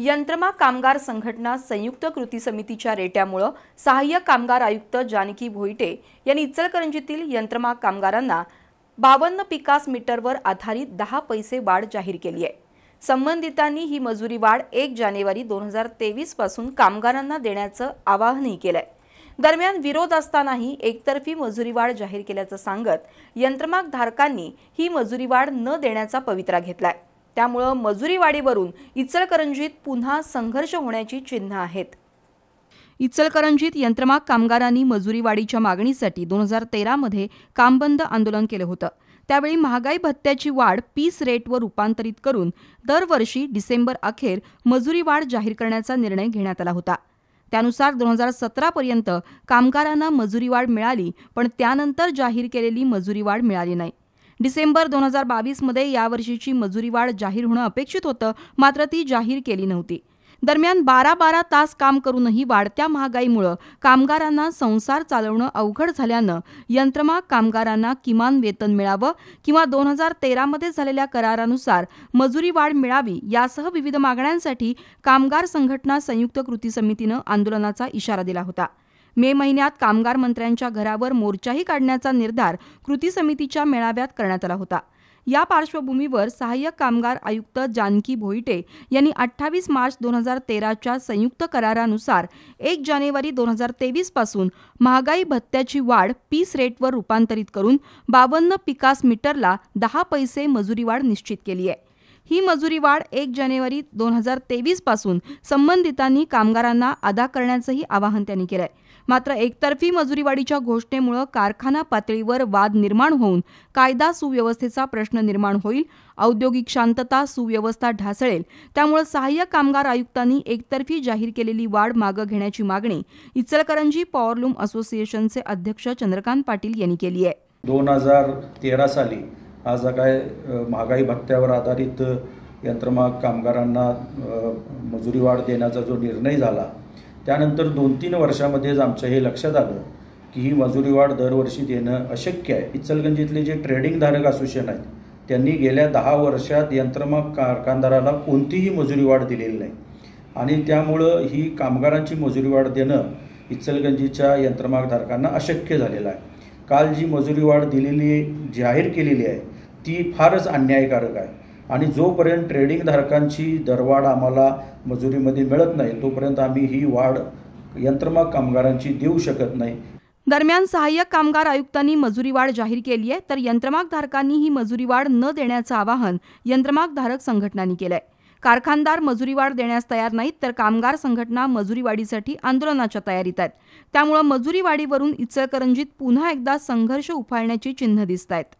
यंत्रमा कामगार संघटना संयुक्त कृती समितीच्या रेट्यामुळं सहाय्यक कामगार आयुक्त जानकी भोईटे यांनी इचलकरंजीतील यंत्रमा कामगारांना बावन्न पिकास मीटरवर आधारित दहा पैसे वाढ जाहीर केली आहे संबंधितांनी ही मजुरी वाढ एक जानेवारी दोन हजार तेवीसपासून कामगारांना देण्याचं आवाहनही केलं आहे दरम्यान विरोध असतानाही एकतर्फी मजुरी वाढ जाहीर केल्याचं सांगत यंत्रमाग धारकांनी ही मजुरी वाढ न देण्याचा पवित्रा घेतलाय त्यामुळं मजुरीवाडीवरून इचलकरंजीत पुन्हा संघर्ष होण्याची चिन्ह आहेत इचलकरंजीत यंत्रमाग कामगारांनी मजुरीवाढीच्या मागणीसाठी दोन हजार तेरामध्ये कामबंद आंदोलन केलं होतं त्यावेळी महागाई भत्त्याची वाढ पीस रेटवर रूपांतरित करून दरवर्षी डिसेंबर अखेर मजुरी वाढ जाहीर करण्याचा निर्णय घेण्यात आला होता त्यानुसार दोन हजार सतरापर्यंत कामगारांना मजुरी वाढ मिळाली पण त्यानंतर जाहीर केलेली मजुरी वाढ मिळाली नाही डिसेंबर दोन हजार बावीसमध्ये यावर्षीची मजुरी वाढ जाहीर होणं अपेक्षित होतं मात्र ती जाहीर केली नव्हती दरम्यान बारा बारा तास काम करूनही वाढत्या महागाईमुळं कामगारांना संसार चालवणं अवघड झाल्यानं यंत्रमा कामगारांना किमान वेतन मिळावं किंवा दोन हजार तेरामध्ये झालेल्या करारानुसार मजुरी वाढ मिळावी यासह विविध मागण्यांसाठी कामगार संघटना संयुक्त कृती समितीनं आंदोलनाचा इशारा दिला होता मे महिन्यात कामगार मंत्र्यांच्या घरावर मोर्चाही काढण्याचा निर्धार कृती समितीच्या मेळाव्यात करण्यात आला होता या पार्श्वभूमीवर सहाय्यक कामगार आयुक्त जानकी भोईटे यांनी अठ्ठावीस मार्च दोन हजार तेराच्या संयुक्त करारानुसार एक जानेवारी दोन हजार तेवीसपासून महागाई भत्त्याची वाढ पीस रेटवर रूपांतरित करून बावन्न पिकास मीटरला दहा पैसे मजुरी वाढ निश्चित केली आहे ही मजुरी वाढ एक जानेवारी दोन हजार तेवीस पासून संबंधितांनी कामगारांना अदा करण्याचंही आवाहन त्यांनी केलंय आहे मात्र एकतर्फी मजुरीवाढीच्या घोषणेमुळे कारखाना पातळीवर वाद निर्माण होऊन कायदा सुव्यवस्थेचा प्रश्न निर्माण होईल औद्योगिक शांतता सुव्यवस्था ढासळेल त्यामुळे सहाय्यक कामगार आयुक्तांनी एकतर्फी जाहीर केलेली वाढ मागं घेण्याची मागणी इचलकरंजी पॉवरलूम असोसिएशनचे अध्यक्ष चंद्रकांत पाटील यांनी केली आहे दोन हजार तेरा साली आज काय महागाई भत्त्यावर आधारित यंत्रमाग कामगारांना मजुरी वाढ देण्याचा जो निर्णय झाला त्यानंतर दोन तीन वर्षामध्येच आमचं हे लक्षात आलं की ही मजुरी वाढ दरवर्षी देणं अशक्य आहे इचलगंजीतले जे ट्रेडिंग धारक असोसिएशन आहेत त्यांनी गेल्या दहा वर्षात यंत्रमाग कारखानदाराला कोणतीही मजुरी वाढ दिलेली नाही आणि त्यामुळं ही कामगारांची मजुरी वाढ देणं इचलगंजीच्या यंत्रमागधारकांना अशक्य झालेलं आहे काल जी मजुरी वाढ दिलेली जाहीर केलेली आहे ती फारच अन्यायकारक आहे आणि जोपर्यंत ट्रेडिंग धारकांची दरवाढ आम्हाला मजुरीमध्ये मिळत नाही तोपर्यंत आम्ही ही वाढ यंत्रमाग कामगारांची देऊ शकत नाही दरम्यान सहाय्यक कामगार आयुक्तांनी मजुरी वाढ जाहीर केली आहे तर यंत्रमागधारकांनी ही मजुरी वाढ न देण्याचं आवाहन यंत्रमागधारक संघटनांनी केलं आहे कारखानदार मजुरीवाढ देण्यास तयार नाहीत तर कामगार संघटना मजुरीवाढीसाठी आंदोलनाच्या तयारीत आहेत त्यामुळे मजुरीवाढीवरून इचलकरंजीत पुन्हा एकदा संघर्ष उफाळण्याची चिन्ह दिसत आहेत